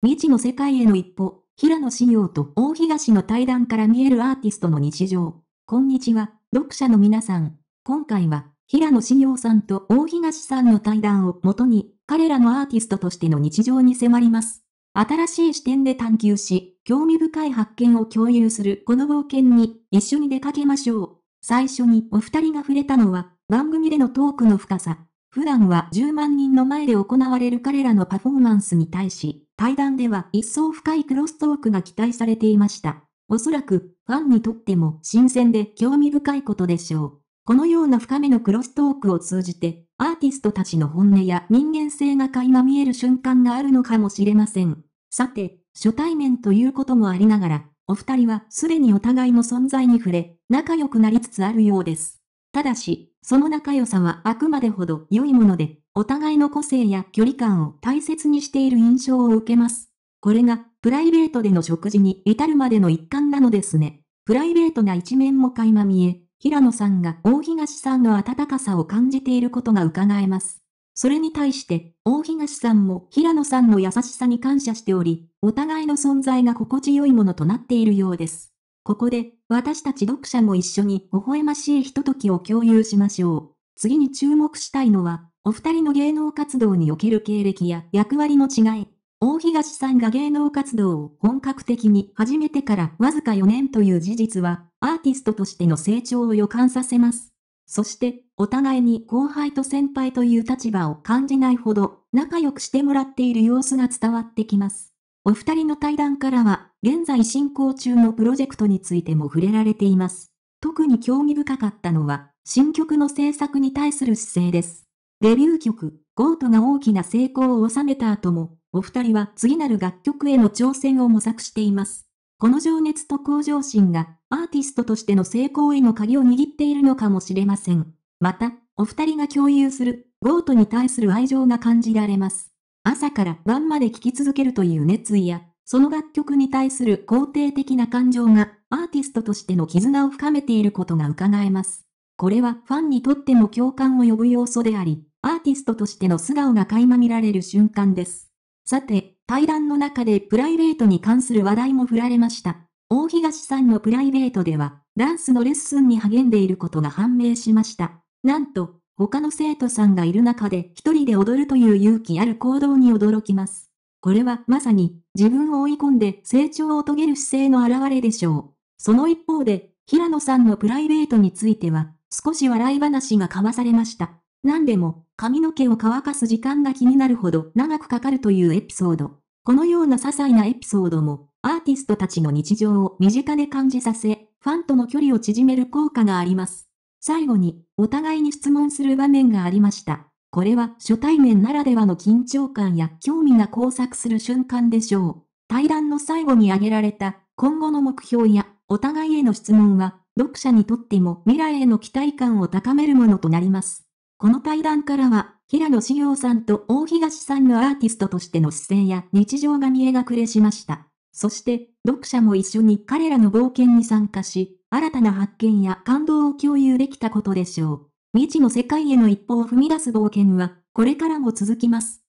未知の世界への一歩、平野紫耀と大東の対談から見えるアーティストの日常。こんにちは、読者の皆さん。今回は、平野紫耀さんと大東さんの対談をもとに、彼らのアーティストとしての日常に迫ります。新しい視点で探求し、興味深い発見を共有するこの冒険に一緒に出かけましょう。最初にお二人が触れたのは、番組でのトークの深さ。普段は10万人の前で行われる彼らのパフォーマンスに対し、対談では一層深いクロストークが期待されていました。おそらく、ファンにとっても新鮮で興味深いことでしょう。このような深めのクロストークを通じて、アーティストたちの本音や人間性が垣間見える瞬間があるのかもしれません。さて、初対面ということもありながら、お二人はすでにお互いの存在に触れ、仲良くなりつつあるようです。ただし、その仲良さはあくまでほど良いもので、お互いの個性や距離感を大切にしている印象を受けます。これが、プライベートでの食事に至るまでの一環なのですね。プライベートな一面も垣間見え、平野さんが大東さんの温かさを感じていることが伺えます。それに対して、大東さんも平野さんの優しさに感謝しており、お互いの存在が心地よいものとなっているようです。ここで、私たち読者も一緒に微笑ましいひとときを共有しましょう。次に注目したいのは、お二人の芸能活動における経歴や役割の違い。大東さんが芸能活動を本格的に始めてからわずか4年という事実は、アーティストとしての成長を予感させます。そして、お互いに後輩と先輩という立場を感じないほど、仲良くしてもらっている様子が伝わってきます。お二人の対談からは、現在進行中のプロジェクトについても触れられています。特に興味深かったのは、新曲の制作に対する姿勢です。デビュー曲、ゴートが大きな成功を収めた後も、お二人は次なる楽曲への挑戦を模索しています。この情熱と向上心が、アーティストとしての成功への鍵を握っているのかもしれません。また、お二人が共有する、ゴートに対する愛情が感じられます。朝から晩まで聴き続けるという熱意や、その楽曲に対する肯定的な感情が、アーティストとしての絆を深めていることが伺えます。これはファンにとっても共感を呼ぶ要素であり、アーティストとしての素顔が垣間見られる瞬間です。さて、対談の中でプライベートに関する話題も振られました。大東さんのプライベートでは、ダンスのレッスンに励んでいることが判明しました。なんと、他の生徒さんがいる中で一人で踊るという勇気ある行動に驚きます。これはまさに自分を追い込んで成長を遂げる姿勢の表れでしょう。その一方で、平野さんのプライベートについては、少し笑い話が交わされました。何でも、髪の毛を乾かす時間が気になるほど長くかかるというエピソード。このような些細なエピソードも、アーティストたちの日常を身近で感じさせ、ファンとの距離を縮める効果があります。最後に、お互いに質問する場面がありました。これは初対面ならではの緊張感や興味が交錯する瞬間でしょう。対談の最後に挙げられた今後の目標やお互いへの質問は、読者にとっても未来への期待感を高めるものとなります。この対談からは、平野志陽さんと大東さんのアーティストとしての視線や日常が見え隠れしました。そして、読者も一緒に彼らの冒険に参加し、新たな発見や感動を共有できたことでしょう。未知の世界への一歩を踏み出す冒険は、これからも続きます。